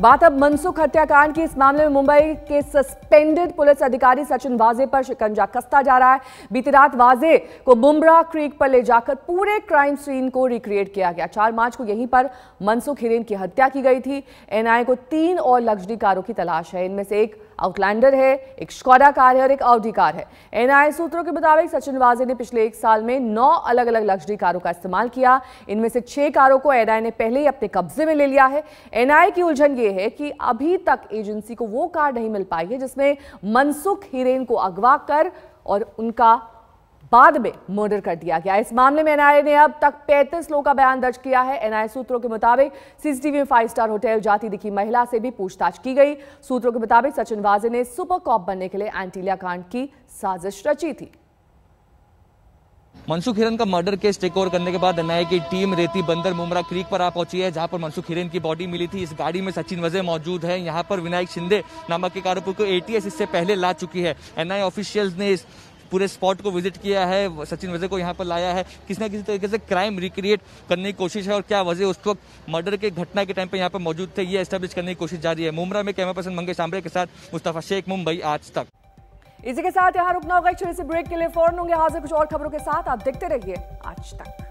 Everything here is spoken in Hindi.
बात अब मनसुख हत्याकांड की इस मामले में मुंबई के सस्पेंडेड पुलिस अधिकारी सचिन वाजे पर शिकंजा कसता जा रहा है बीती रात वाजे को बुमराह क्रीक पर ले जाकर पूरे क्राइम सीन को रिक्रिएट किया गया चार मार्च को यहीं पर मनसुख हिरेन की हत्या की गई थी एनआईए को तीन और लग्जरी कारों की तलाश है इनमें से एक आउटलैंडर है एक स्कॉडा कार है और एक ऑडी कार है एनआईए सूत्रों के मुताबिक सचिन वाजे ने पिछले एक साल में नौ अलग अलग लग्जरी कारों का इस्तेमाल किया इनमें से छह कारों को एनआईए ने पहले ही अपने कब्जे में ले लिया है एनआईए की उलझन ये है कि अभी तक एजेंसी को वो कार नहीं मिल पाई है जिसमें मनसुख हिरेन को अगवा कर और उनका बाद में मर्डर कर दिया गया इस मामले में एनआईए ने अब तक 35 लोगों का बयान दर्ज किया है एनआईए सूत्रों के मुताबिक सीसीटीवी में फाइव स्टार होटल जाती दिखी महिला से भी पूछताछ की गई सूत्रों के मुताबिक सचिन वाजे ने सुपर कॉप बनने के लिए एंटीलिया कांड की साजिश रची थी मनसुख हिरन का मर्डर केस टेक ओवर करने के बाद एनआईए की टीम रेती बंदर मुमरा क्रीक पर आ पहुंची है जहां पर मनसुख हिरन की बॉडी मिली थी इस गाड़ी में सचिन वजह मौजूद है यहां पर विनायक शिंदे नामक के आरोपी को एटीएस इससे पहले ला चुकी है एनआईए ऑफिशियल्स ने इस पूरे स्पॉट को विजिट किया है सचिन वजह को यहाँ पर लाया है किसी ना किसी तरीके से क्राइम रिक्रिएट करने की कोशिश है और क्या वजह उस वक्त मर्डर के घटना के टाइम पर यहाँ पर मौजूद थे ये एस्टेब्लिश करने की कोशिश जारी है मुमरा में कैमरा पर्सन मंगेश आंबरे के साथ मुस्तफा शेख मुंबई आज तक इसी के साथ यहाँ रुकना होगा एक छोटे से ब्रेक के लिए फौरन होंगे हाजिर कुछ और खबरों के साथ आप देखते रहिए आज तक